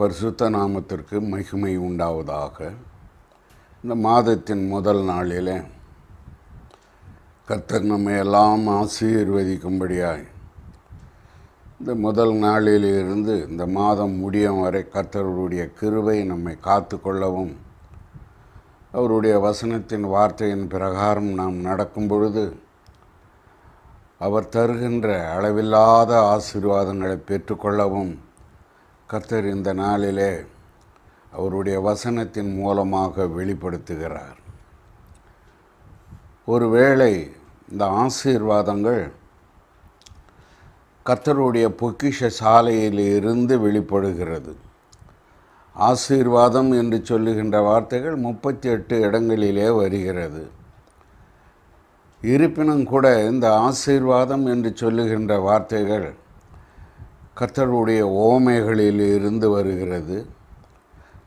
பரிசுத்த நாமத்திற்கு மகிமை உண்டாவதாக இந்த மாதத்தின் முதல் நாளில் கர்த்தர் நம்ம எல்லாம் ஆசீர்வதிக்கும்படியாய் இந்த முதல் நாளிலிருந்து இந்த மாதம் முடியும் வரை கர்த்தருடைய கிருவை நம்மை காத்து கொள்ளவும் அவருடைய வசனத்தின் வார்த்தையின் பிரகாரம் நாம் நடக்கும் பொழுது அவர் தருகின்ற அளவில்லாத ஆசீர்வாதங்களை பெற்றுக்கொள்ளவும் கர்த்தர் இந்த நாளிலே அவருடைய வசனத்தின் மூலமாக வெளிப்படுத்துகிறார் ஒருவேளை இந்த ஆசீர்வாதங்கள் கர்த்தருடைய பொக்கிஷ சாலையிலிருந்து வெளிப்படுகிறது ஆசீர்வாதம் என்று சொல்லுகின்ற வார்த்தைகள் முப்பத்தி எட்டு இடங்களிலே வருகிறது இருப்பினும் கூட இந்த ஆசீர்வாதம் என்று சொல்லுகின்ற வார்த்தைகள் கர்த்தருடைய ஓமைகளில் இருந்து வருகிறது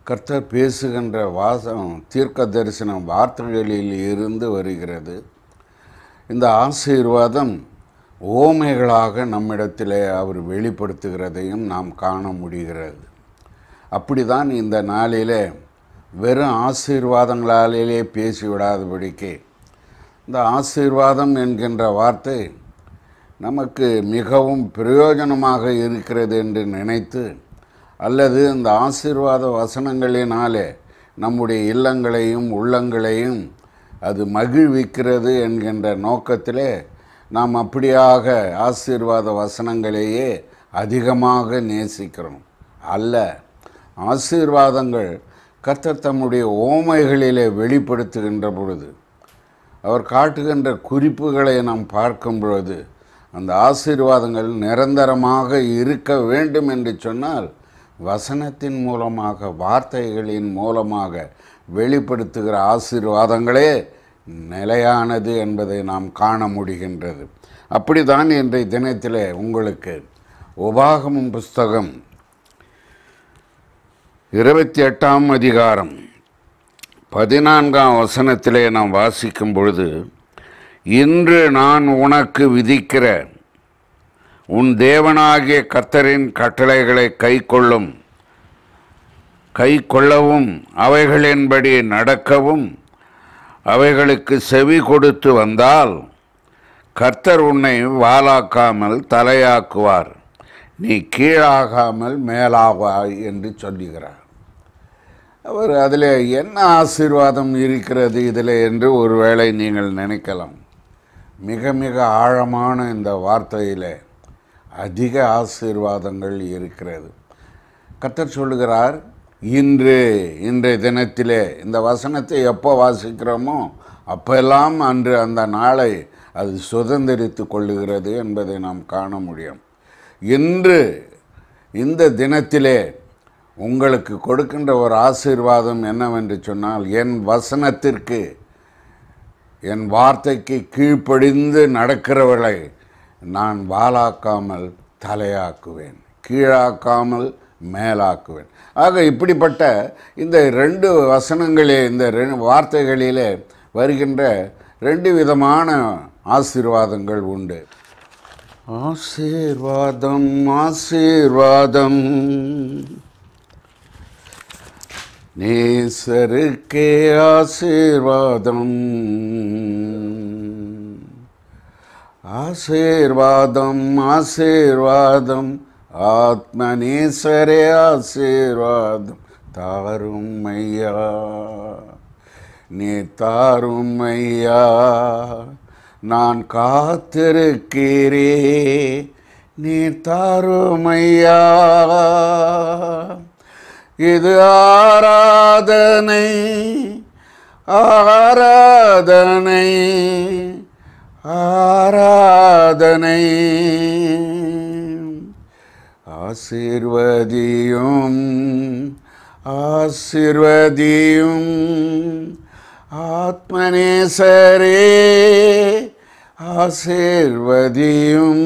கர்த்தர் பேசுகின்ற வாசம் தீர்க்க தரிசனம் வார்த்தைகளில் இருந்து வருகிறது இந்த ஆசீர்வாதம் ஓமைகளாக நம்மிடத்தில் அவர் வெளிப்படுத்துகிறதையும் நாம் காண முடிகிறது அப்படி தான் இந்த நாளில் வெறும் ஆசீர்வாதங்களாலேயே பேசிவிடாதபடிக்கே இந்த ஆசீர்வாதம் என்கின்ற வார்த்தை நமக்கு மிகவும் பிரயோஜனமாக இருக்கிறது என்று நினைத்து அல்லது இந்த ஆசீர்வாத வசனங்களினாலே நம்முடைய இல்லங்களையும் உள்ளங்களையும் அது மகிழ்விக்கிறது என்கின்ற நோக்கத்திலே நாம் அப்படியாக ஆசீர்வாத வசனங்களையே அதிகமாக நேசிக்கிறோம் அல்ல ஆசீர்வாதங்கள் கத்தர் தம்முடைய ஓமைகளிலே வெளிப்படுத்துகின்ற பொழுது அவர் காட்டுகின்ற குறிப்புகளை நாம் பார்க்கும் பொழுது அந்த ஆசீர்வாதங்கள் நிரந்தரமாக இருக்க வேண்டும் என்று சொன்னால் வசனத்தின் மூலமாக வார்த்தைகளின் மூலமாக வெளிப்படுத்துகிற ஆசீர்வாதங்களே நிலையானது என்பதை நாம் காண முடிகின்றது அப்படிதான் இன்றைய தினத்தில் உங்களுக்கு உபாகமும் புஸ்தகம் இருபத்தி எட்டாம் அதிகாரம் பதினான்காம் வசனத்திலே நாம் வாசிக்கும் பொழுது இன்று நான் உனக்கு விதிக்கிற உன் தேவனாகிய கத்தரின் கட்டளைகளை கை கொள்ளும் கை கொள்ளவும் அவைகளின்படி நடக்கவும் அவைகளுக்கு செவி கொடுத்து வந்தால் கர்த்தர் உன்னை வாலாக்காமல் தலையாக்குவார் நீ கீழாகாமல் மேலாகுவாய் என்று சொல்லுகிறார் அவர் அதில் என்ன ஆசீர்வாதம் இருக்கிறது இதில் என்று ஒருவேளை நீங்கள் நினைக்கலாம் மிக மிக ஆழமான இந்த வார்த்தையில் அதிக ஆசீர்வாதங்கள் இருக்கிறது கத்தர் சொல்லுகிறார் இன்று இன்றைய தினத்திலே இந்த வசனத்தை எப்போ வாசிக்கிறோமோ அப்போல்லாம் அன்று அந்த நாளை அது சுதந்திரித்து கொள்ளுகிறது என்பதை நாம் காண முடியும் இன்று இந்த தினத்திலே உங்களுக்கு கொடுக்கின்ற ஒரு ஆசீர்வாதம் என்னவென்று சொன்னால் என் வசனத்திற்கு என் வார்த்தைக்கு கீழ்ப்படிந்து நடக்கிறவர்களை நான் வாலாக்காமல் தலையாக்குவேன் கீழாக்காமல் மேலாக்குவேன் ஆக இப்படிப்பட்ட இந்த ரெண்டு வசனங்களே இந்த ரெண்டு வார்த்தைகளிலே வருகின்ற ரெண்டு விதமான ஆசீர்வாதங்கள் உண்டு ஆசீர்வாதம் ஆசீர்வாதம் நேசருக்கே ஆசீர்வாதம் ஆசீர்வாதம் ஆசீர்வாதம் ஆத்ம நேசரே ஆசீர்வாதம் தாரும் ஐயா நீ தாரும் ஐயா நான் காத்திருக்கிறே நீ தாரும் ஐயா இது ஆராதனை ஆராதனை ஆராதனை ஆசிர்வதியும் ஆசிர்வதியும் ஆத்மனேசரே ஆசிர்வதியும்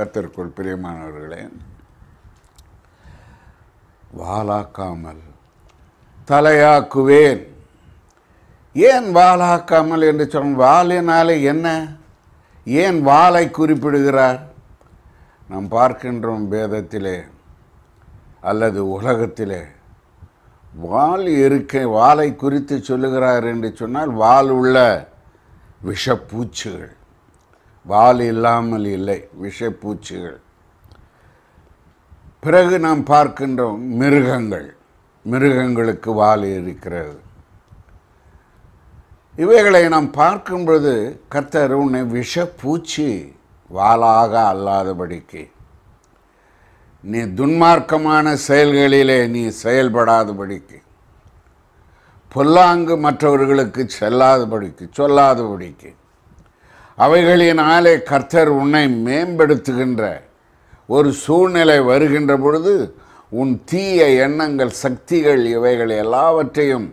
கத்திற்குள் பிரியமானவர்களே வாலாக்காமல் தலையாக்குவேன் ஏன் வாலாக்காமல் என்று சொன்ன வாலினாலே என்ன ஏன் வாளை குறிப்பிடுகிறார் நாம் பார்க்கின்றோம் வேதத்திலே அல்லது உலகத்திலே வால் இருக்க வாளை குறித்து சொல்லுகிறார் என்று சொன்னால் வால் உள்ள விஷப்பூச்சிகள் வால் இல்லாமல் இல்லை விஷப்பூச்சிகள் பிறகு நாம் பார்க்கின்றோம் மிருகங்கள் மிருகங்களுக்கு வால் இருக்கிறது இவைகளை நாம் பார்க்கும் பொழுது கர்த்தர் உன்னை விஷப்பூச்சி வாளாக அல்லாதபடிக்கு நீ துன்மார்க்கமான செயல்களிலே நீ செயல்படாதபடிக்கு பொல்லாங்கு மற்றவர்களுக்கு செல்லாதபடிக்கு சொல்லாதபடிக்கு அவைகளினாலே கர்த்தர் உன்னை மேம்படுத்துகின்ற ஒரு சூழ்நிலை வருகின்ற பொழுது உன் தீய எண்ணங்கள் சக்திகள் இவைகள் எல்லாவற்றையும்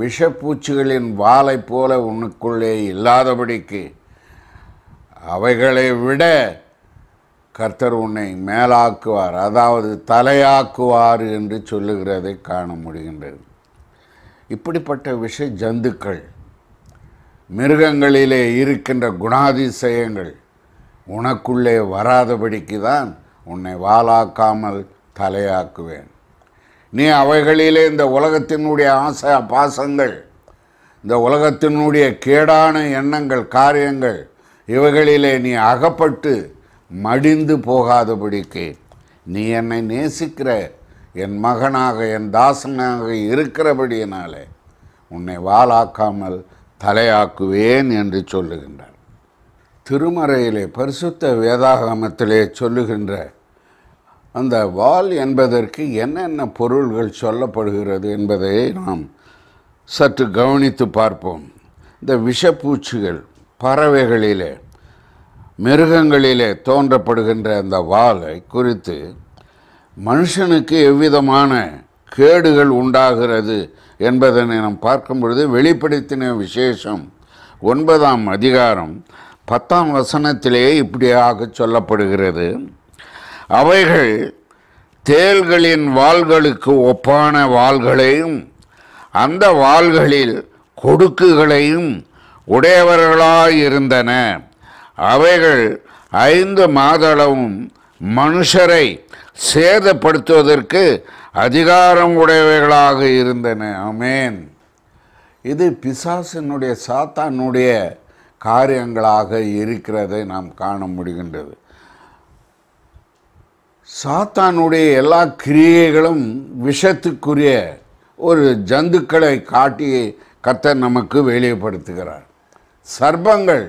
விஷப்பூச்சிகளின் வாளை போல உனக்குள்ளே இல்லாதபடிக்கு அவைகளை விட கர்த்தர் உன்னை மேலாக்குவார் அதாவது தலையாக்குவார் என்று சொல்லுகிறதை காண முடிகின்றது இப்படிப்பட்ட விஷ ஜந்துக்கள் மிருகங்களிலே இருக்கின்ற குணாதிசயங்கள் உனக்குள்ளே வராதபடிக்கு தான் உன்னை வாளாக்காமல் தலையாக்குவேன் நீ அவைகளிலே இந்த உலகத்தினுடைய ஆசை பாசங்கள் இந்த உலகத்தினுடைய கேடான எண்ணங்கள் காரியங்கள் இவைகளிலே நீ அகப்பட்டு மடிந்து போகாதபடிக்கு நீ என்னை நேசிக்கிற என் மகனாக என் தாசனாக இருக்கிறபடியினாலே உன்னை வாளாக்காமல் தலையாக்குவேன் என்று சொல்லுகின்றார் திருமறையிலே பரிசுத்த வேதாகமத்திலே சொல்லுகின்ற அந்த வால் என்பதற்கு என்னென்ன பொருள்கள் சொல்லப்படுகிறது என்பதை நாம் சற்று கவனித்து பார்ப்போம் இந்த விஷப்பூச்சிகள் பறவைகளிலே மிருகங்களிலே தோன்றப்படுகின்ற அந்த வாலை குறித்து மனுஷனுக்கு எவ்விதமான கேடுகள் உண்டாகிறது என்பதனை நாம் பார்க்கும் பொழுது வெளிப்படுத்தின விசேஷம் ஒன்பதாம் அதிகாரம் பத்தாம் வசனத்திலேயே இப்படியாக சொல்லப்படுகிறது அவைகள் தேள்களின் வாள்களுக்கு ஒப்பான வாள்களையும் அந்த வாள்களில் கொடுக்குகளையும் உடையவர்களாயிருந்தன அவைகள் ஐந்து மாதளவும் மனுஷரை சேதப்படுத்துவதற்கு அதிகாரம் உடையவைகளாக இருந்தன அமேன் இது பிசாசினுடைய சாத்தானுடைய காரியங்களாக இருக்கிறதை நாம் காண முடிகின்றது சாத்தானுடைய எல்லா கிரியைகளும் விஷத்துக்குரிய ஒரு ஜந்துக்களை காட்டி கத்தர் நமக்கு வெளிப்படுத்துகிறார் சர்பங்கள்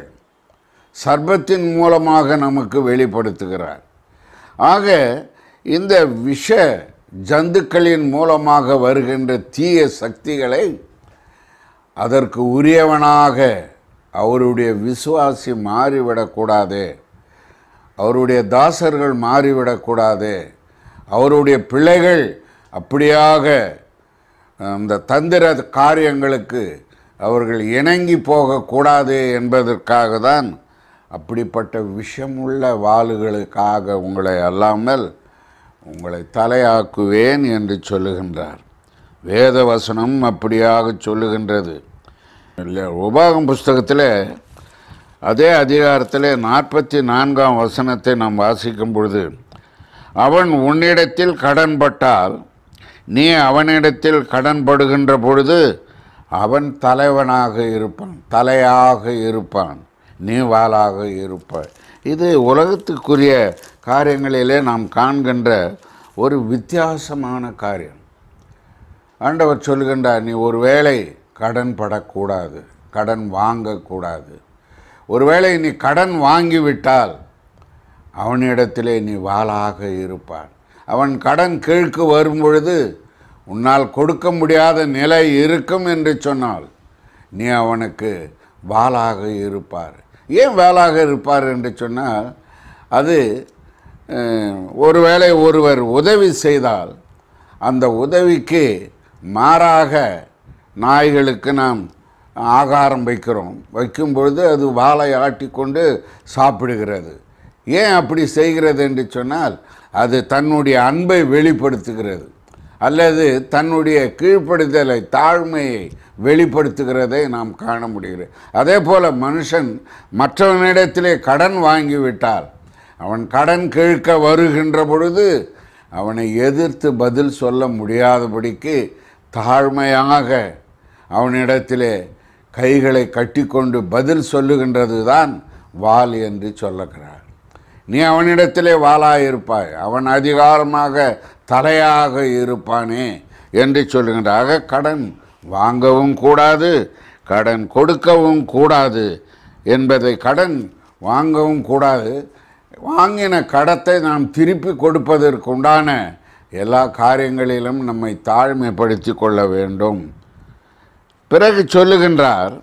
சர்பத்தின் மூலமாக நமக்கு வெளிப்படுத்துகிறார் ஆக இந்த விஷ ஜந்துக்களின் மூலமாக வருகின்ற தீய சக்திகளை அதற்கு உரியவனாக அவருடைய விசுவாசி மாறிவிடக்கூடாது அவருடைய தாசர்கள் மாறிவிடக்கூடாது அவருடைய பிள்ளைகள் அப்படியாக அந்த தந்திர காரியங்களுக்கு அவர்கள் இணங்கி போகக்கூடாது என்பதற்காக தான் அப்படிப்பட்ட விஷமுள்ள வாளுகளுக்காக உங்களை அல்லாமல் உங்களை தலையாக்குவேன் என்று சொல்லுகின்றார் வேதவசனம் அப்படியாக சொல்லுகின்றது இல்லை உபாகம் புஸ்தகத்தில் அதே அதிகாரத்தில் நாற்பத்தி நான்காம் வசனத்தை நாம் வாசிக்கும் பொழுது அவன் உன்னிடத்தில் கடன்பட்டால் நீ அவனிடத்தில் கடன்படுகின்ற பொழுது அவன் தலைவனாக இருப்பான் தலையாக இருப்பான் நீ வாளாக இருப்பாய் இது உலகத்துக்குரிய காரியங்களிலே நாம் காண்கின்ற ஒரு வித்தியாசமான காரியம் ஆண்டவர் சொல்கின்றார் நீ ஒரு வேளை கடன் படக்கூடாது கடன் வாங்கக்கூடாது ஒருவேளை நீ கடன் வாங்கிவிட்டால் அவனிடத்திலே நீ வாளாக இருப்பான் அவன் கடன் கீழ்க்கு வரும் பொழுது உன்னால் கொடுக்க முடியாத நிலை இருக்கும் என்று சொன்னால் நீ அவனுக்கு வாளாக இருப்பார் ஏன் வேளாக இருப்பார் என்று சொன்னால் அது ஒருவேளை ஒருவர் உதவி செய்தால் அந்த உதவிக்கு மாறாக நாய்களுக்கு நாம் ஆகாரம் வைக்கிறோம் வைக்கும் பொழுது அது வாழை ஆட்டிக்கொண்டு சாப்பிடுகிறது ஏன் அப்படி செய்கிறது என்று சொன்னால் அது தன்னுடைய அன்பை வெளிப்படுத்துகிறது அல்லது தன்னுடைய கீழ்ப்படுதலை தாழ்மையை வெளிப்படுத்துகிறதை நாம் காண முடிகிறது அதே போல் மனுஷன் மற்றவனிடத்திலே கடன் வாங்கிவிட்டால் அவன் கடன் கேட்க வருகின்ற பொழுது அவனை எதிர்த்து பதில் சொல்ல முடியாதபடிக்கு தாழ்மையாக அவனிடத்திலே கைகளை கட்டிக்கொண்டு பதில் சொல்லுகின்றது தான் வால் என்று சொல்லுகிறார் நீ அவனிடத்திலே வாளாயிருப்பாய் அவன் அதிகாரமாக தலையாக இருப்பானே என்று சொல்லுகின்றாக கடன் வாங்கவும் கூடாது கடன் கொடுக்கவும் கூடாது என்பதை கடன் வாங்கவும் கூடாது வாங்கின கடத்தை நாம் திருப்பி கொடுப்பதற்குண்டான எல்லா காரியங்களிலும் நம்மை தாழ்மைப்படுத்தி கொள்ள வேண்டும் பிறகு சொல்லுகின்றார்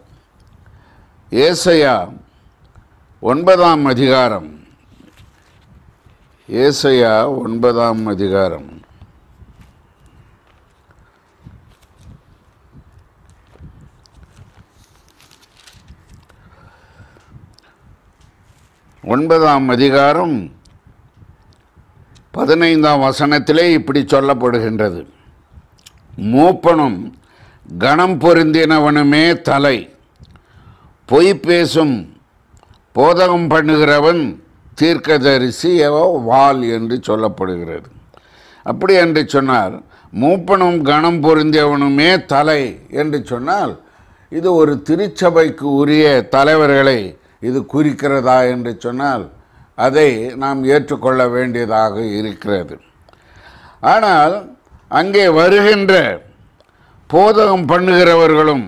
ஏசையா ஒன்பதாம் அதிகாரம் ஏசையா ஒன்பதாம் அதிகாரம் ஒன்பதாம் அதிகாரம் பதினைந்தாம் வசனத்திலே இப்படி சொல்லப்படுகின்றது மூப்பனும் கணம் பொருந்தினவனுமே தலை பொய் பேசும் போதகம் பண்ணுகிறவன் தீர்க்கதரிசி வால் என்று சொல்லப்படுகிறது அப்படி என்று சொன்னால் மூப்பனும் கணம் பொருந்தியவனுமே தலை என்று சொன்னால் இது ஒரு திருச்சபைக்கு உரிய தலைவர்களை இது குறிக்கிறதா என்று சொன்னால் அதை நாம் ஏற்றுக்கொள்ள வேண்டியதாக இருக்கிறது ஆனால் அங்கே வருகின்ற போதகம் பண்ணுகிறவர்களும்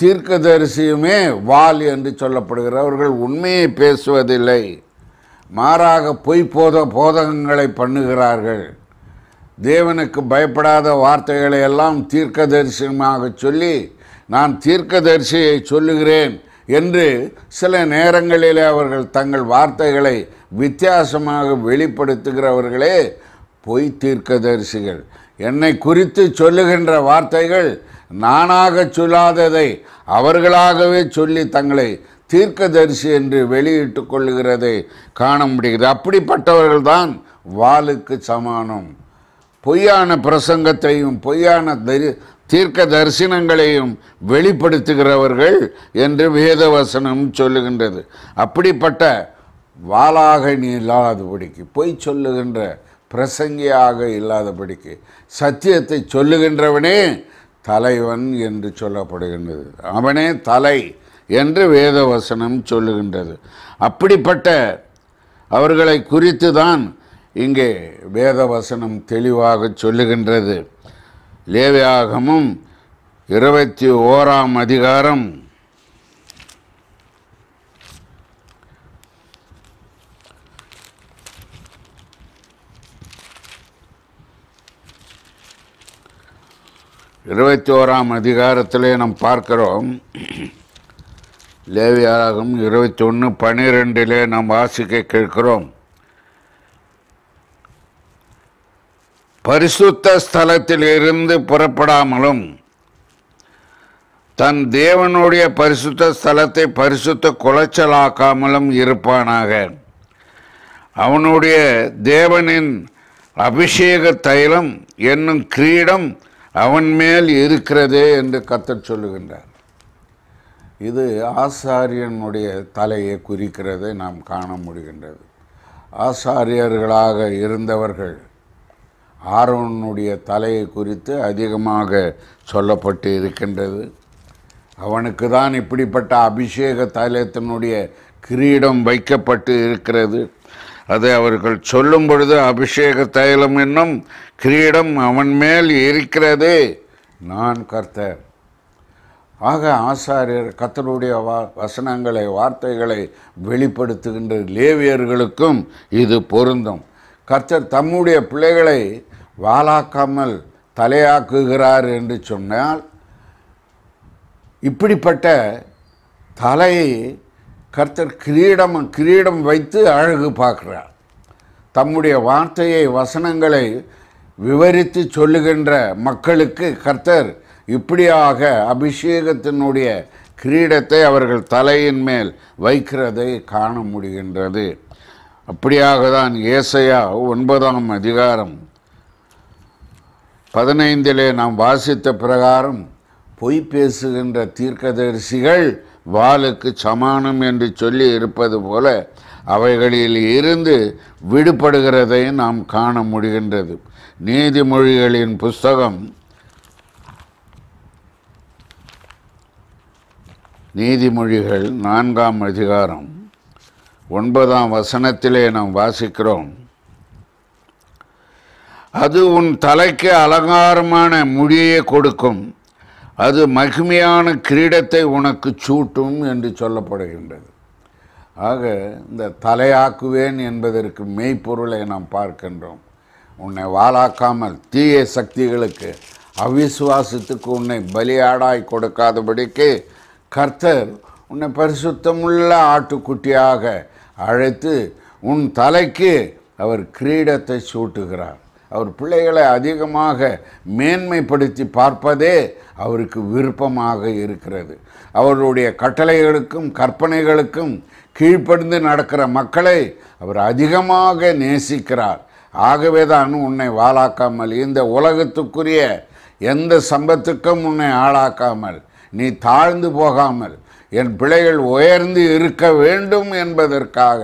தீர்க்கதரிசியுமே வால் என்று சொல்லப்படுகிறவர்கள் உண்மையை பேசுவதில்லை மாறாக பொய் போத போதகங்களை பண்ணுகிறார்கள் தேவனுக்கு பயப்படாத வார்த்தைகளை எல்லாம் தீர்க்கதரிசனமாக சொல்லி நான் தீர்க்கதரிசியை சொல்லுகிறேன் என்று சில நேரங்களில் அவர்கள் தங்கள் வார்த்தைகளை வித்தியாசமாக வெளிப்படுத்துகிறவர்களே பொய் தீர்க்கதரிசிகள் என்னை குறித்து சொல்லுகின்ற வார்த்தைகள் நானாக சொல்லாததை அவர்களாகவே சொல்லி தங்களை தீர்க்கதரிசி என்று வெளியிட்டு கொள்ளுகிறதை காண முடிகிறது அப்படிப்பட்டவர்கள்தான் வாளுக்கு சமானம் பொய்யான பிரசங்கத்தையும் பொய்யான தரி தீர்க்க தரிசனங்களையும் வெளிப்படுத்துகிறவர்கள் என்று வேதவசனம் சொல்லுகின்றது அப்படிப்பட்ட வாளாக நீ இல்லாதபடிக்கு பொய் சொல்லுகின்ற பிரசங்கியாக இல்லாதபடிக்கு சத்தியத்தை சொல்லுகின்றவனே தலைவன் என்று சொல்லப்படுகின்றது அவனே தலை என்று வேதவசனம் சொல்லுகின்றது அப்படிப்பட்ட அவர்களை குறித்து தான் இங்கே வேதவசனம் தெளிவாக சொல்லுகின்றது லேவியாகமும் இருபத்தி ஓராம் அதிகாரம் இருபத்தி ஓராம் அதிகாரத்திலே நாம் பார்க்கிறோம் லேவியாகும் இருபத்தி ஒன்று பன்னிரெண்டிலே நாம் வாசிக்க கேட்கிறோம் பரிசுத்த ஸ்தலத்திலிருந்து புறப்படாமலும் தன் தேவனுடைய பரிசுத்த ஸ்தலத்தை பரிசுத்த குலைச்சலாக்காமலும் இருப்பானாக அவனுடைய தேவனின் அபிஷேக தைலம் என்னும் கிரீடம் அவன் மேல் இருக்கிறதே என்று கத்தச் சொல்லுகின்றார் இது ஆசாரியனுடைய தலையை குறிக்கிறதை நாம் காண முடிகின்றது ஆசாரியர்களாக இருந்தவர்கள் ஆரோனுடைய தலையை குறித்து அதிகமாக சொல்லப்பட்டு இருக்கின்றது அவனுக்கு தான் இப்படிப்பட்ட அபிஷேக தலையத்தினுடைய கிரீடம் வைக்கப்பட்டு இருக்கிறது அதை அவர்கள் சொல்லும் பொழுது அபிஷேக தைலம் என்னும் கிரீடம் அவன் மேல் இருக்கிறது நான் கர்த்தர் ஆக ஆசாரியர் கத்தனுடைய வா வசனங்களை வார்த்தைகளை வெளிப்படுத்துகின்ற லேவியர்களுக்கும் இது பொருந்தும் கர்த்தர் தம்முடைய பிள்ளைகளை வாழாக்காமல் தலையாக்குகிறார் என்று சொன்னால் இப்படிப்பட்ட தலையை கர்த்தர் கிரீடம் கிரீடம் வைத்து அழகு பார்க்குறார் தம்முடைய வார்த்தையை வசனங்களை விவரித்து சொல்லுகின்ற மக்களுக்கு கர்த்தர் இப்படியாக அபிஷேகத்தினுடைய கிரீடத்தை அவர்கள் தலையின் மேல் வைக்கிறதை காண முடிகின்றது அப்படியாக தான் ஏசையா ஒன்பதாம் அதிகாரம் பதினைந்திலே நாம் வாசித்த பிரகாரம் பொய் பேசுகின்ற தீர்க்கதரிசிகள் வாளுக்கு சமானம் என்று சொல்லி இருப்பது போல அவைகளில் இருந்து விடுபடுகிறதை நாம் காண முடிகின்றது நீதிமொழிகளின் புஸ்தகம் நீதிமொழிகள் நான்காம் அதிகாரம் ஒன்பதாம் வசனத்திலே நாம் வாசிக்கிறோம் அது உன் தலைக்கு அலங்காரமான முடியை கொடுக்கும் அது மகிமையான கிரீடத்தை உனக்கு சூட்டும் என்று சொல்லப்படுகின்றது ஆக இந்த தலையாக்குவேன் என்பதற்கு மெய்ப்பொருளை நாம் பார்க்கின்றோம் உன்னை வாழாக்காமல் தீய சக்திகளுக்கு அவிசுவாசத்துக்கு உன்னை பலியாடாய் கொடுக்காதபடிக்கு கர்த்தர் உன்னை பரிசுத்தமுள்ள ஆட்டுக்குட்டியாக அழைத்து உன் தலைக்கு அவர் கிரீடத்தை சூட்டுகிறார் அவர் பிள்ளைகளை அதிகமாக மேன்மைப்படுத்தி பார்ப்பதே அவருக்கு விருப்பமாக இருக்கிறது அவருடைய கட்டளைகளுக்கும் கற்பனைகளுக்கும் கீழ்ப்படிந்து நடக்கிற மக்களை அவர் அதிகமாக நேசிக்கிறார் ஆகவேதான் உன்னை வாழாக்காமல் இந்த உலகத்துக்குரிய எந்த சம்பத்துக்கும் உன்னை ஆளாக்காமல் நீ தாழ்ந்து போகாமல் என் பிள்ளைகள் உயர்ந்து இருக்க வேண்டும் என்பதற்காக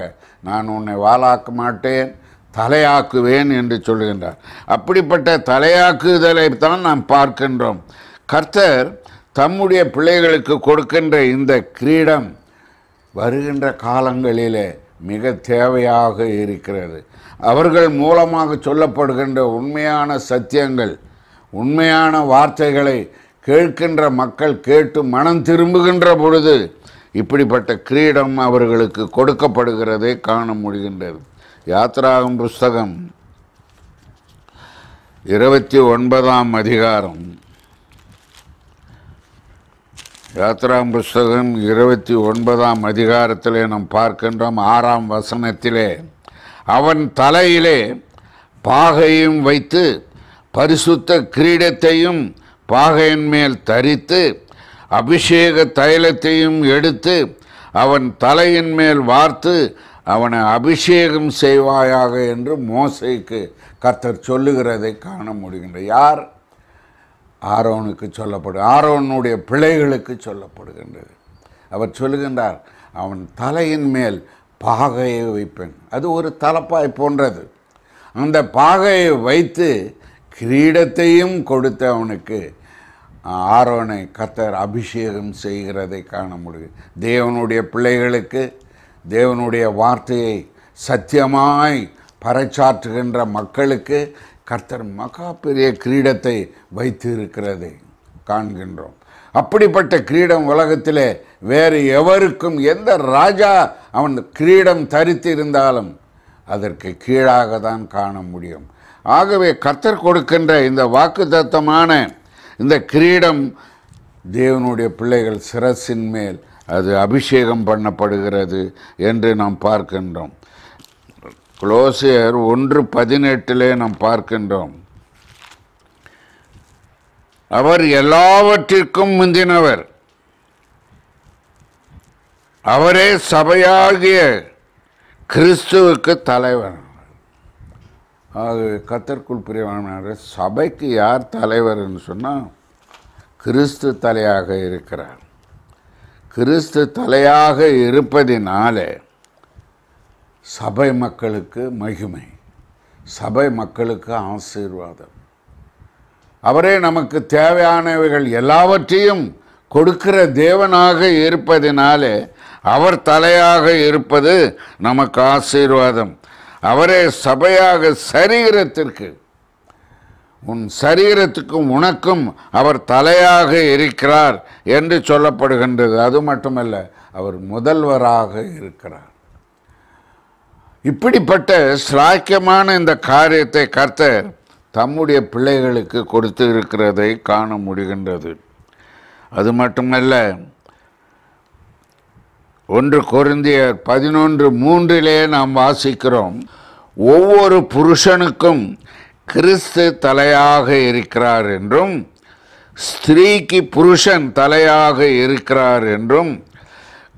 நான் உன்னை வாழாக்க மாட்டேன் தலையாக்குவேன் என்று சொல்கின்றார் அப்படிப்பட்ட தலையாக்குதலை தான் நாம் பார்க்கின்றோம் கர்த்தர் தம்முடைய பிள்ளைகளுக்கு கொடுக்கின்ற இந்த கிரீடம் வருகின்ற காலங்களிலே மிக தேவையாக இருக்கிறது அவர்கள் மூலமாக சொல்லப்படுகின்ற உண்மையான சத்தியங்கள் உண்மையான வார்த்தைகளை கேட்கின்ற மக்கள் கேட்டு மனம் திரும்புகின்ற பொழுது இப்படிப்பட்ட கிரீடம் அவர்களுக்கு கொடுக்கப்படுகிறதை காண முடிகின்றது யாத்ராகம் புஸ்தகம் இருபத்தி ஒன்பதாம் அதிகாரம் யாத்ராம் புஸ்தகம் இருபத்தி ஒன்பதாம் அதிகாரத்திலே நாம் பார்க்கின்றோம் ஆறாம் வசனத்திலே அவன் தலையிலே பாகையும் வைத்து பரிசுத்த கிரீடத்தையும் பாகையின் மேல் தரித்து அபிஷேக தைலத்தையும் எடுத்து அவன் தலையின் மேல் வார்த்து அவனை அபிஷேகம் செய்வாயாக என்று மோசைக்கு கத்தர் சொல்லுகிறதை காண முடிகின்ற யார் ஆரோனுக்கு சொல்லப்படும் ஆரோனுடைய பிள்ளைகளுக்கு சொல்லப்படுகின்றது அவர் சொல்லுகின்றார் அவன் தலையின் மேல் பாகையை வைப்பேன் அது ஒரு தலப்பாய் போன்றது அந்த பாகையை வைத்து கிரீடத்தையும் கொடுத்து அவனுக்கு ஆரோனை கத்தர் அபிஷேகம் செய்கிறதை காண முடியும் தேவனுடைய பிள்ளைகளுக்கு தேவனுடைய வார்த்தையை சத்தியமாய் பறைச்சாற்றுகின்ற மக்களுக்கு கர்த்தர் மகா பெரிய கிரீடத்தை வைத்து இருக்கிறதை காண்கின்றோம் அப்படிப்பட்ட கிரீடம் உலகத்தில் வேறு எவருக்கும் எந்த ராஜா அவன் கிரீடம் தரித்து இருந்தாலும் அதற்கு கீழாக தான் காண முடியும் ஆகவே கர்த்தர் கொடுக்கின்ற இந்த வாக்குத்தத்தமான இந்த கிரீடம் தேவனுடைய பிள்ளைகள் சிரசின் மேல் அது அபிஷேகம் பண்ணப்படுகிறது என்று நாம் பார்க்கின்றோம் குளோசியர் ஒன்று பதினெட்டிலே நாம் பார்க்கின்றோம் அவர் எல்லாவற்றிற்கும் முந்தினவர் அவரே சபையாகிய கிறிஸ்துவுக்கு தலைவர் அது கத்தற்குள் பிரிவான சபைக்கு யார் தலைவர்னு சொன்னால் கிறிஸ்து தலையாக இருக்கிறார் கிறிஸ்து தலையாக இருப்பதினால சபை மக்களுக்கு மகிமை சபை மக்களுக்கு ஆசீர்வாதம் அவரே நமக்கு தேவையானவைகள் எல்லாவற்றையும் கொடுக்கிற தேவனாக இருப்பதினாலே அவர் தலையாக இருப்பது நமக்கு ஆசீர்வாதம் அவரே சபையாக சரீரத்திற்கு உன் சரீரத்துக்கும் உனக்கும் அவர் தலையாக இருக்கிறார் என்று சொல்லப்படுகின்றது அது மட்டுமல்ல அவர் முதல்வராக இருக்கிறார் இப்படிப்பட்ட சிராக்கியமான இந்த காரியத்தை கர்த்த தம்முடைய பிள்ளைகளுக்கு கொடுத்து இருக்கிறதை காண முடிகின்றது அது மட்டுமல்ல ஒன்று கொருந்தியர் பதினொன்று மூன்றிலே நாம் வாசிக்கிறோம் ஒவ்வொரு புருஷனுக்கும் கிறிஸ்து தலையாக இருக்கிறார் என்றும் ஸ்திரீக்கு புருஷன் தலையாக இருக்கிறார் என்றும்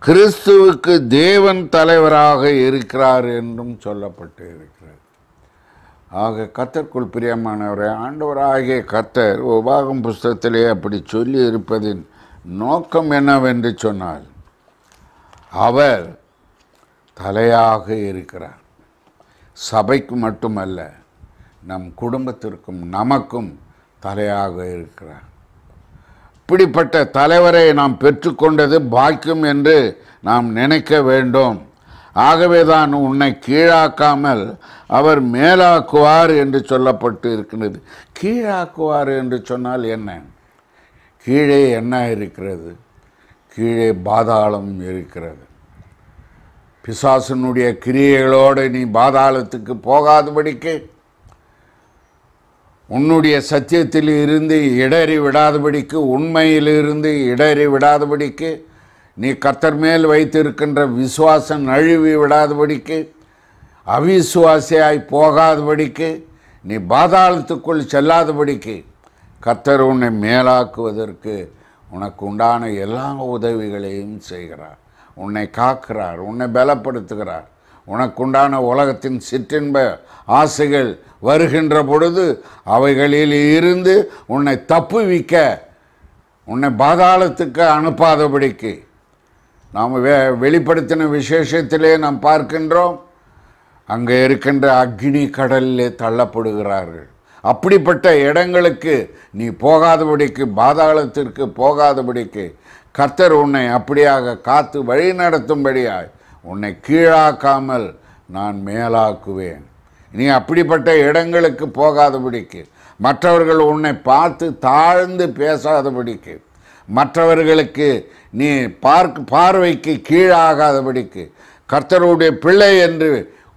கிறிஸ்துவுக்கு தேவன் தலைவராக இருக்கிறார் என்றும் சொல்லப்பட்டு இருக்கிறது ஆக கத்தற்குள் பிரியமானவரை ஆண்டவராகிய கத்தர் உபாகம் புஸ்தத்திலே அப்படி சொல்லி இருப்பதின் நோக்கம் என்னவென்று சொன்னால் அவர் தலையாக இருக்கிறார் சபைக்கு மட்டுமல்ல நம் குடும்பத்திற்கும் நமக்கும் தலையாக இருக்கிறார் இப்படிப்பட்ட தலைவரை நாம் பெற்றுக்கொண்டது பாக்கியம் என்று நாம் நினைக்க வேண்டும் ஆகவே தான் உன்னை கீழாக்காமல் அவர் மேலாக்குவார் என்று சொல்லப்பட்டு இருக்கின்றது கீழாக்குவார் என்று சொன்னால் என்ன கீழே என்ன இருக்கிறது கீழே பாதாளம் இருக்கிறது பிசாசனுடைய கிரியைகளோடு நீ பாதாளத்துக்கு போகாதபடிக்கு உன்னுடைய சத்தியத்தில் இருந்து இடறி விடாதபடிக்கு உண்மையிலிருந்து இடறி விடாதபடிக்கு நீ கத்தர் மேல் வைத்திருக்கின்ற விசுவாசம் நழுவி விடாதபடிக்கு அவிசுவாசியாய் போகாதபடிக்கு நீ பாதாளத்துக்குள் செல்லாதபடிக்கு கத்தர் உன்னை மேலாக்குவதற்கு உனக்கு உண்டான எல்லா உதவிகளையும் செய்கிறார் உன்னை காக்கிறார் உன்னை பலப்படுத்துகிறார் உனக்குண்டான உலகத்தின் சிற்றின்ப ஆசைகள் வருகின்ற பொழுது அவைகளில் இருந்து உன்னை தப்புவிக்க உன்னை பாதாளத்துக்கு அனுப்பாதபடிக்கு நாம் வெ வெளிப்படுத்தின விசேஷத்திலே நாம் பார்க்கின்றோம் அங்கே இருக்கின்ற அக்னி கடலிலே தள்ளப்படுகிறார்கள் அப்படிப்பட்ட இடங்களுக்கு நீ போகாதபடிக்கு பாதாளத்திற்கு போகாதபடிக்கு கத்தர் உன்னை அப்படியாக காத்து வழி நடத்தும்படியாய் உன்னை கீழாக்காமல் நான் மேலாக்குவேன் நீ அப்படிப்பட்ட இடங்களுக்கு போகாதபடிக்கு மற்றவர்கள் உன்னை பார்த்து தாழ்ந்து பேசாதபடிக்கு மற்றவர்களுக்கு நீ பார்க் பார்வைக்கு கீழாகாதபடிக்கு கர்த்தருடைய பிள்ளை என்று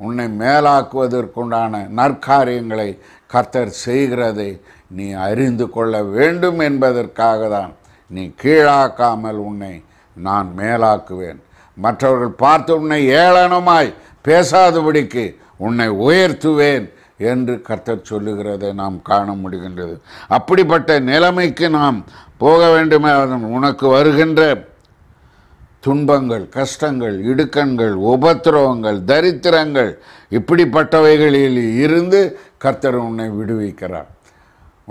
உன்னை மேலாக்குவதற்குண்டான நற்காரியங்களை கர்த்தர் செய்கிறதை நீ அறிந்து கொள்ள வேண்டும் என்பதற்காக தான் நீ கீழாக்காமல் உன்னை நான் மேலாக்குவேன் மற்றவர்கள் பார்த்து உன்னை ஏளனமாய் பேசாதபடிக்கு உன்னை உயர்த்துவேன் என்று கர்த்தர் சொல்லுகிறதை நாம் காண முடிகின்றது அப்படிப்பட்ட நிலைமைக்கு நாம் போக வேண்டுமே அதன் உனக்கு வருகின்ற துன்பங்கள் கஷ்டங்கள் இடுக்கண்கள் உபத்திரவங்கள் தரித்திரங்கள் இப்படிப்பட்டவைகளில் இருந்து கர்த்தர் உன்னை விடுவிக்கிறார்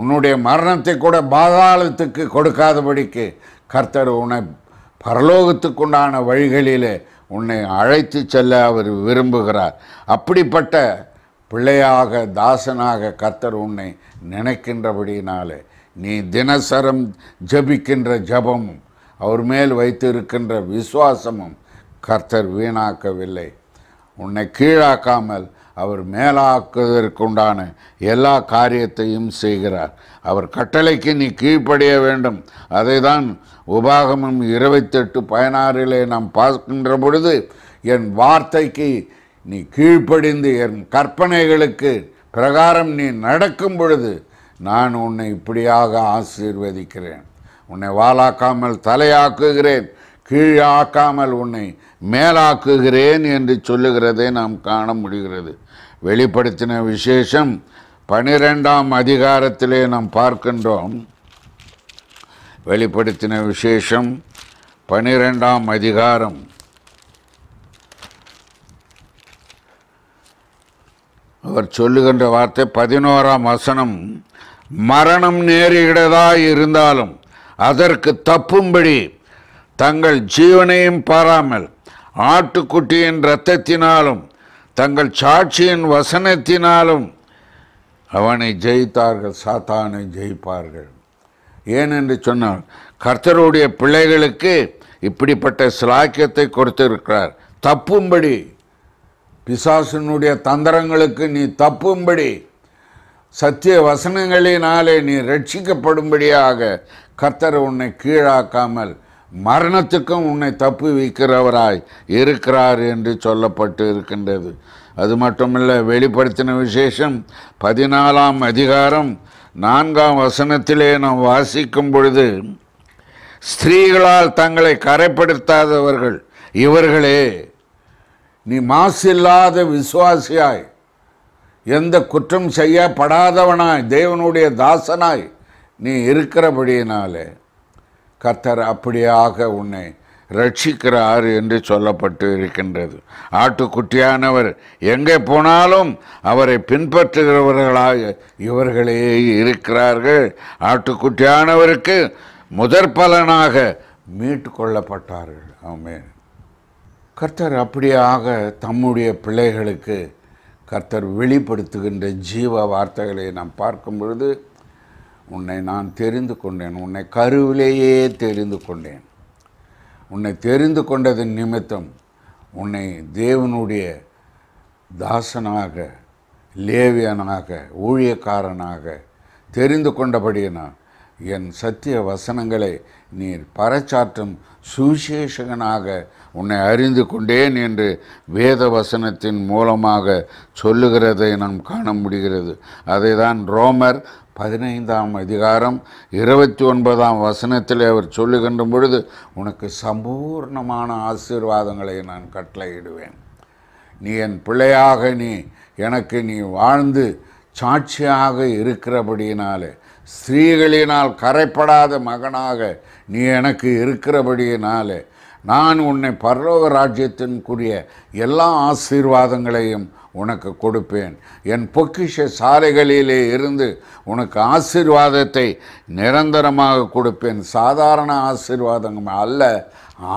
உன்னுடைய மரணத்தை கூட பாதாளத்துக்கு கொடுக்காதபடிக்கு கர்த்தர் உன்னை பரலோகத்துக்குண்டான வழிகளிலே உன்னை அழைத்து செல்ல அவர் விரும்புகிறார் அப்படிப்பட்ட பிள்ளையாக தாசனாக கத்தர் உன்னை நினைக்கின்றபடினாலே நீ தினசரம் ஜபிக்கின்ற ஜபமும் அவர் மேல் வைத்து இருக்கின்ற விசுவாசமும் கர்த்தர் வீணாக்கவில்லை உன்னை கீழாக்காமல் அவர் மேலாக்குவதற்குண்டான எல்லா காரியத்தையும் செய்கிறார் அவர் கட்டளைக்கு நீ கீழ்ப்படிய வேண்டும் அதை தான் உபாகமும் இருபத்தெட்டு பதினாறிலே நாம் பார்க்கின்ற பொழுது என் வார்த்தைக்கு நீ கீழ்ப்படிந்து என் கற்பனைகளுக்கு பிரகாரம் நீ நடக்கும் பொழுது நான் உன்னை இப்படியாக ஆசீர்வதிக்கிறேன் உன்னை வாளாக்காமல் தலையாக்குகிறேன் கீழாக்காமல் உன்னை மேலாக்குகிறேன் என்று சொல்லுகிறதை நாம் காண முடிகிறது வெளிப்படுத்தின விசேஷம் பனிரெண்டாம் அதிகாரத்திலே நாம் பார்க்கின்றோம் வெளிப்படுத்தின விசேஷம் பனிரெண்டாம் அதிகாரம் அவர் சொல்லுகின்ற வார்த்தை பதினோராம் வசனம் மரணம் நேரிடதா இருந்தாலும் அதற்கு தப்பும்படி தங்கள் ஜீவனையும் பாராமல் ஆட்டுக்குட்டியின் இரத்தத்தினாலும் தங்கள் சாட்சியின் வசனத்தினாலும் அவனை ஜெயித்தார்கள் சாத்தானை ஜெயிப்பார்கள் ஏனென்று சொன்னால் கர்த்தருடைய பிள்ளைகளுக்கு இப்படிப்பட்ட சிலாக்கியத்தை கொடுத்திருக்கிறார் தப்பும்படி பிசாசினுடைய தந்திரங்களுக்கு நீ தப்பும்படி சத்திய வசனங்களினாலே நீ ரட்சிக்கப்படும்படியாக கர்த்தர் உன்னை கீழாக்காமல் மரணத்துக்கும் உன்னை தப்பு வைக்கிறவராய் இருக்கிறார் என்று சொல்லப்பட்டு இருக்கின்றது அது மட்டுமல்ல வெளிப்படுத்தின விசேஷம் பதினாலாம் அதிகாரம் நான்காம் வசனத்திலே நாம் வாசிக்கும் பொழுது ஸ்திரீகளால் தங்களை கரைப்படுத்தாதவர்கள் இவர்களே நீ மாசில்லாத விசுவாசியாய் எந்த குற்றம் செய்யப்படாதவனாய் தேவனுடைய தாசனாய் நீ இருக்கிறபடியினாலே கத்தர் அப்படியாக உன்னை ரட்சிக்கிறார் என்று சொல்லப்பட்டு இருக்கின்றது ஆட்டுக்குட்டியானவர் எங்கே போனாலும் அவரை பின்பற்றுகிறவர்களாக இவர்களே இருக்கிறார்கள் ஆட்டுக்குட்டியானவருக்கு முதற் பலனாக மீட்டு கொள்ளப்பட்டார்கள் கர்த்தர் அப்படியாக தம்முடைய பிள்ளைகளுக்கு கர்த்தர் வெளிப்படுத்துகின்ற ஜீவ வார்த்தைகளை நாம் பார்க்கும் பொழுது உன்னை நான் தெரிந்து கொண்டேன் உன்னை கருவிலேயே தெரிந்து கொண்டேன் உன்னை தெரிந்து கொண்டதன் நிமித்தம் உன்னை தேவனுடைய தாசனாக லேவியனாக ஊழியக்காரனாக தெரிந்து கொண்டபடியினால் என் சத்திய வசனங்களை நீர் பறைச்சாற்றும் சுவிசேஷகனாக உன்னை அறிந்து கொண்டேன் என்று வேத வசனத்தின் மூலமாக சொல்லுகிறதை நாம் காண முடிகிறது அதை தான் ரோமர் பதினைந்தாம் அதிகாரம் இருபத்தி ஒன்பதாம் வசனத்தில் அவர் சொல்லுகின்ற பொழுது உனக்கு சம்பூர்ணமான ஆசீர்வாதங்களை நான் கட்டளையிடுவேன் நீ என் பிள்ளையாக நீ எனக்கு நீ வாழ்ந்து சாட்சியாக இருக்கிறபடியினாலே ஸ்திரீகளினால் கரைப்படாத மகனாக நீ எனக்கு இருக்கிறபடியினாலே நான் உன்னை பரலோக ராஜ்யத்தின்குரிய எல்லா ஆசீர்வாதங்களையும் உனக்கு கொடுப்பேன் என் பொக்கிஷ சாலைகளிலே இருந்து உனக்கு ஆசீர்வாதத்தை நிரந்தரமாக கொடுப்பேன் சாதாரண ஆசீர்வாதம் அல்ல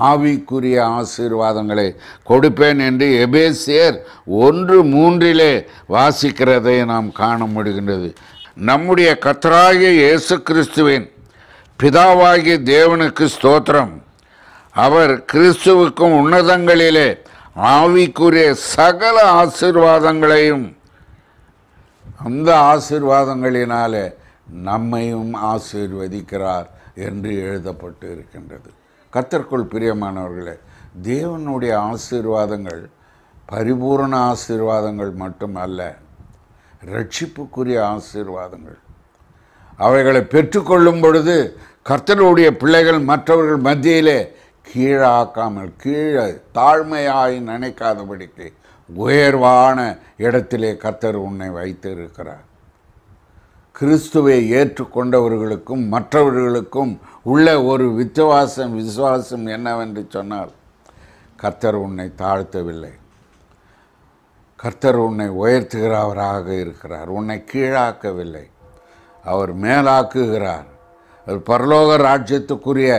ஆவிக்குரிய ஆசீர்வாதங்களை கொடுப்பேன் என்று எபேசியர் ஒன்று மூன்றிலே வாசிக்கிறதை நாம் காண முடிகின்றது நம்முடைய கத்தராகிய இயேசு கிறிஸ்துவின் பிதாவாகிய தேவனுக்கு ஸ்தோத்திரம் அவர் கிறிஸ்துவுக்கும் உன்னதங்களிலே ஆவிக்குரிய சகல ஆசிர்வாதங்களையும் அந்த ஆசிர்வாதங்களினாலே நம்மையும் ஆசீர்வதிக்கிறார் என்று எழுதப்பட்டு இருக்கின்றது கத்தற்குள் பிரியமானவர்களே தேவனுடைய ஆசீர்வாதங்கள் பரிபூர்ண ஆசீர்வாதங்கள் அல்ல ரட்சிப்புக்குரிய ஆசீர்வாதங்கள் அவைகளை பெற்றுக்கொள்ளும் பொழுது கர்த்தருடைய பிள்ளைகள் மற்றவர்கள் மத்தியிலே கீழாக்காமல் கீழே தாழ்மையாய் நினைக்காதபடிக்கு உயர்வான இடத்திலே கத்தர் உன்னை வைத்து இருக்கிறார் கிறிஸ்துவை ஏற்றுக்கொண்டவர்களுக்கும் மற்றவர்களுக்கும் உள்ள ஒரு விசுவாசம் விசுவாசம் என்னவென்று சொன்னால் கர்த்தர் உன்னை தாழ்த்தவில்லை கர்த்தர் உன்னை உயர்த்துகிறவராக இருக்கிறார் உன்னை கீழாக்கவில்லை அவர் மேலாக்குகிறார் பரலோக ராஜ்யத்துக்குரிய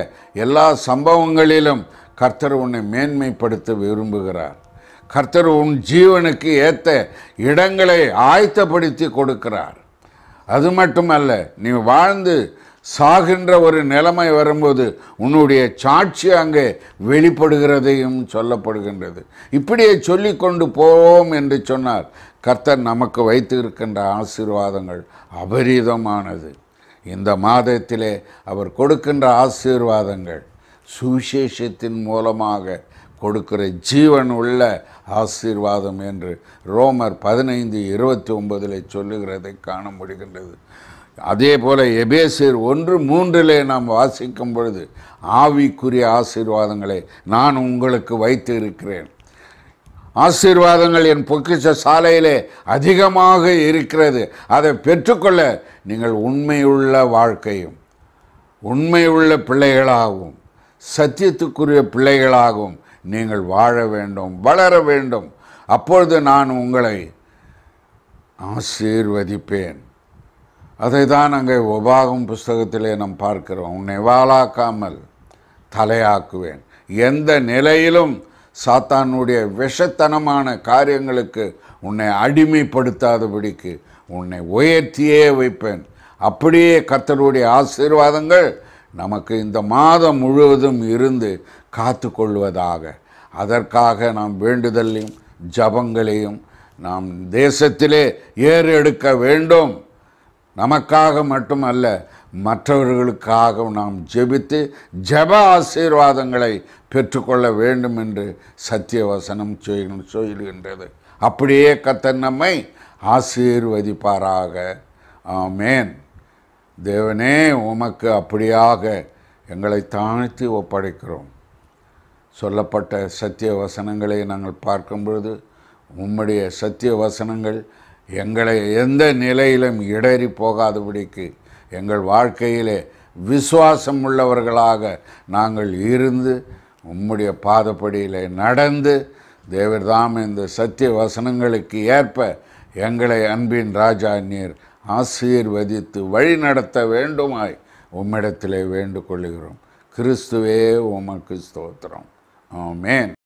எல்லா சம்பவங்களிலும் கர்த்தர் உன்னை மேன்மைப்படுத்த விரும்புகிறார் கர்த்தர் உன் ஜீவனுக்கு ஏற்ற இடங்களை ஆயத்தப்படுத்தி கொடுக்கிறார் அது மட்டுமல்ல நீ வாழ்ந்து சாகின்ற ஒரு நிலைமை வரும்போது உன்னுடைய சாட்சி அங்கே வெளிப்படுகிறதையும் சொல்லப்படுகின்றது இப்படியே சொல்லி கொண்டு போவோம் என்று சொன்னார் கர்த்தர் நமக்கு வைத்து இருக்கின்ற ஆசீர்வாதங்கள் அபரீதமானது இந்த மாதத்திலே அவர் கொடுக்கின்ற ஆசீர்வாதங்கள் சுவிசேஷத்தின் மூலமாக கொடுக்கிற ஜீவன் உள்ள ஆசீர்வாதம் என்று ரோமர் பதினைந்து இருபத்தி ஒன்பதில் சொல்லுகிறதை காண முடிகின்றது அதே போல் எபேசியர் ஒன்று மூன்றிலே நாம் வாசிக்கும் பொழுது ஆவிக்குரிய ஆசீர்வாதங்களை நான் உங்களுக்கு வைத்து இருக்கிறேன் ஆசீர்வாதங்கள் என் பொக்கிச்ச சாலையிலே அதிகமாக இருக்கிறது அதை பெற்றுக்கொள்ள நீங்கள் உண்மையுள்ள வாழ்க்கையும் உண்மையுள்ள பிள்ளைகளாகவும் சத்தியத்துக்குரிய பிள்ளைகளாகவும் நீங்கள் வாழ வேண்டும் வளர வேண்டும் அப்பொழுது நான் உங்களை ஆசீர்வதிப்பேன் அதை தான் அங்கே உபாகம் புஸ்தகத்திலே நாம் பார்க்கிறோம் உன்னை வாழாக்காமல் தலையாக்குவேன் எந்த நிலையிலும் சாத்தானுடைய விஷத்தனமான காரியங்களுக்கு உன்னை அடிமைப்படுத்தாதபடிக்கு உன்னை உயர்த்தியே வைப்பேன் அப்படியே கத்தருடைய ஆசீர்வாதங்கள் நமக்கு இந்த மாதம் முழுவதும் இருந்து காத்து கொள்வதாக அதற்காக நாம் வேண்டுதலையும் ஜபங்களையும் நாம் தேசத்திலே ஏறெடுக்க வேண்டும் நமக்காக மட்டுமல்ல மற்றவர்களுக்காக நாம் ஜெபித்து ஜப ஆசீர்வாதங்களை பெற்றுக்கொள்ள வேண்டும் என்று சத்தியவசனம் சொல்லுகின்றது அப்படியே கத்தன் நம்மை ஆசீர்வதிப்பாராக ஆமேன் தேவனே உமக்கு அப்படியாக எங்களை தாழ்த்தி ஒப்படைக்கிறோம் சொல்லப்பட்ட சத்திய வசனங்களை நாங்கள் பார்க்கும் பொழுது உம்முடைய சத்திய வசனங்கள் எங்களை எந்த நிலையிலும் இடறி போகாதபடிக்கு எங்கள் வாழ்க்கையிலே விசுவாசம் உள்ளவர்களாக நாங்கள் இருந்து உம்முடைய பாதப்படியிலே நடந்து தேவர்தாம் இந்த சத்திய வசனங்களுக்கு ஏற்ப எங்களை அன்பின் ராஜா நீர் ஆசீர்வதித்து வழி நடத்த வேண்டுமாய் உம்மிடத்திலே வேண்டுகொள்கிறோம் கிறிஸ்துவே உமக்கு ஸ்தோத்திரம் ஆமேன்